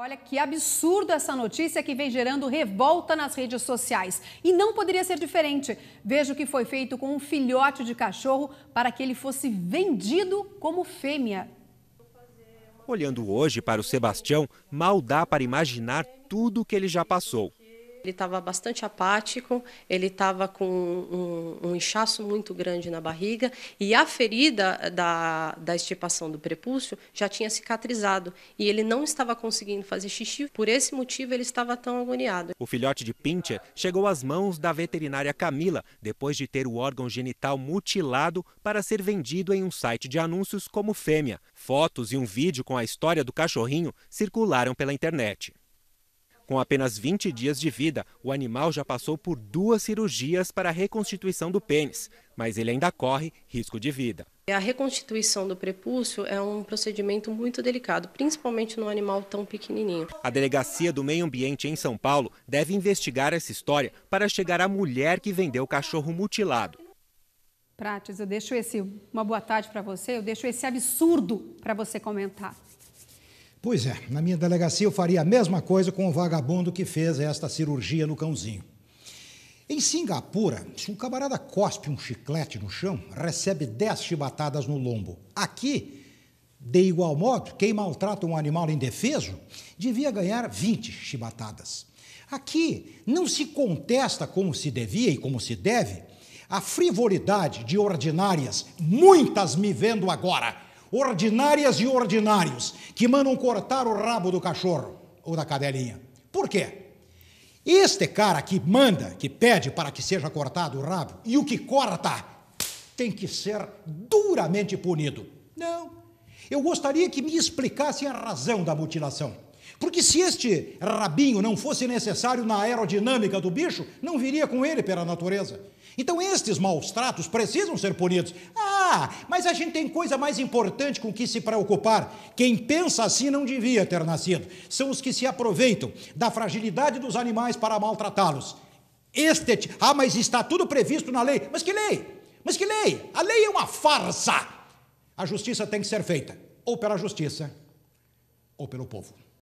Olha que absurdo essa notícia que vem gerando revolta nas redes sociais. E não poderia ser diferente. Veja o que foi feito com um filhote de cachorro para que ele fosse vendido como fêmea. Olhando hoje para o Sebastião, mal dá para imaginar tudo o que ele já passou. Ele estava bastante apático, ele estava com um, um, inchaço muito grande na barriga e a ferida da, da extirpação do prepúcio já tinha cicatrizado e ele não estava conseguindo fazer xixi. Por esse motivo, ele estava tão agoniado. O filhote de Pincher chegou às mãos da veterinária Camila depois de ter o órgão genital mutilado para ser vendido em um site de anúncios como fêmea. Fotos e um vídeo com a história do cachorrinho circularam pela internet. Com apenas 20 dias de vida, o animal já passou por duas cirurgias para a reconstituição do pênis, mas ele ainda corre risco de vida. A reconstituição do prepúcio é um procedimento muito delicado, principalmente num animal tão pequenininho. A Delegacia do Meio Ambiente em São Paulo deve investigar essa história para chegar à mulher que vendeu o cachorro mutilado. Prates, eu deixo esse uma boa tarde para você, eu deixo esse absurdo para você comentar. Pois é, na minha delegacia eu faria a mesma coisa com o vagabundo que fez esta cirurgia no cãozinho. Em Singapura, se um camarada cospe um chiclete no chão, recebe 10 chibatadas no lombo. Aqui, de igual modo, quem maltrata um animal indefeso devia ganhar 20 chibatadas. Aqui não se contesta como se devia e como se deve a frivolidade de ordinárias, muitas me vendo agora ordinárias e ordinários, que mandam cortar o rabo do cachorro ou da cadelinha. Por quê? Este cara que manda, que pede para que seja cortado o rabo, e o que corta tem que ser duramente punido. Não. Eu gostaria que me explicassem a razão da mutilação. Porque se este rabinho não fosse necessário na aerodinâmica do bicho, não viria com ele pela natureza. Então estes maus tratos precisam ser punidos. Ah, ah, mas a gente tem coisa mais importante com que se preocupar. Quem pensa assim não devia ter nascido. São os que se aproveitam da fragilidade dos animais para maltratá-los. Este, ah, mas está tudo previsto na lei. Mas que lei? Mas que lei? A lei é uma farsa. A justiça tem que ser feita ou pela justiça ou pelo povo.